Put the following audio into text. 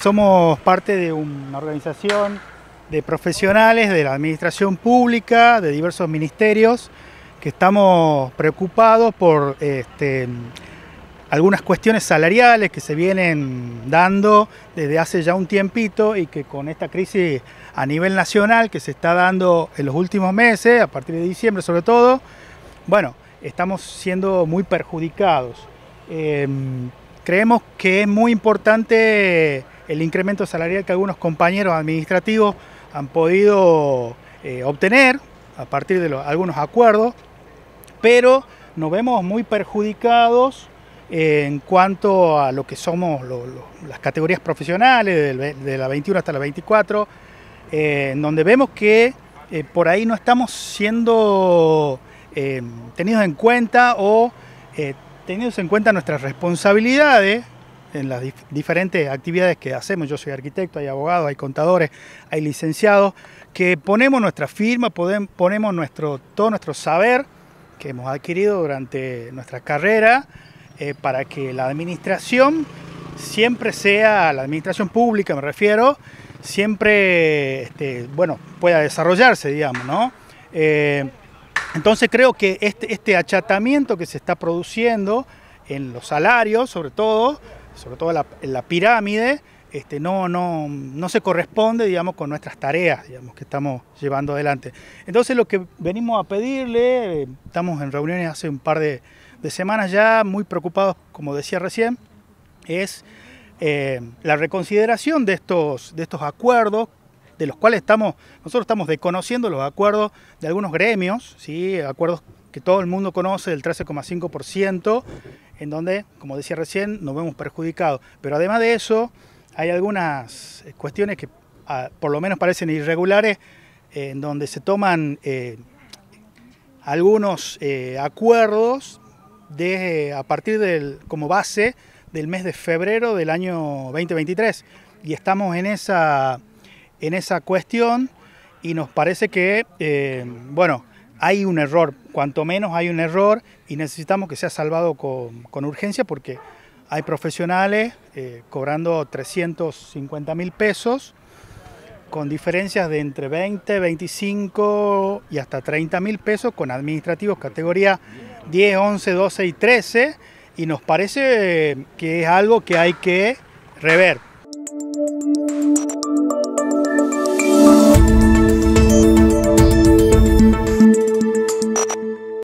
Somos parte de una organización de profesionales de la administración pública, de diversos ministerios, que estamos preocupados por este, algunas cuestiones salariales que se vienen dando desde hace ya un tiempito y que con esta crisis a nivel nacional que se está dando en los últimos meses, a partir de diciembre sobre todo, bueno, estamos siendo muy perjudicados. Em, creemos que es muy importante el incremento salarial que algunos compañeros administrativos han podido eh, obtener a partir de algunos acuerdos, pero nos vemos muy perjudicados en cuanto a lo que somos las categorías profesionales, de, la 21 hasta la 24, eh, en donde vemos que eh, por ahí no estamos siendo tenidos en cuenta o tenidos en cuenta nuestras responsabilidades en las diferentes actividades que hacemos. Yo soy arquitecto, hay abogados, hay contadores, hay licenciados, que ponemos nuestra firma, ponemos nuestro, todo nuestro saber que hemos adquirido durante nuestra carrera eh, para que la administración siempre sea, la administración pública me refiero, siempre este, bueno, pueda desarrollarse, digamos, ¿no? Eh, entonces creo que este, este achatamiento que se está produciendo en los salarios, sobre todo, sobre todo en la pirámide, este, no, no, no, se corresponde digamos, con nuestras tareas digamos, que estamos llevando adelante. Entonces lo que venimos a pedirle, eh, estamos en reuniones hace un par de, semanas ya, muy preocupados, como decía recién, es eh, la reconsideración de estos, de estos acuerdos de los cuales estamos, nosotros estamos desconociendo los acuerdos de algunos gremios, ¿sí? acuerdos que todo el mundo conoce del 13,5%, en donde, como decía recién, nos vemos perjudicados. Pero además de eso, hay algunas eh, cuestiones que ah, por lo menos parecen irregulares, eh, en donde se toman eh, algunos acuerdos de, a partir del, como base del mes de febrero del año 2023. Y estamos en esa, en esa cuestión y nos parece que, bueno, hay un error cuanto menos hay un error y necesitamos que sea salvado con, urgencia porque hay profesionales eh, cobrando 350 mil pesos con diferencias de entre 20, 25 y hasta 30 mil pesos con administrativos categoría 10, 11, 12 y 13 y nos parece que es algo que hay que rever.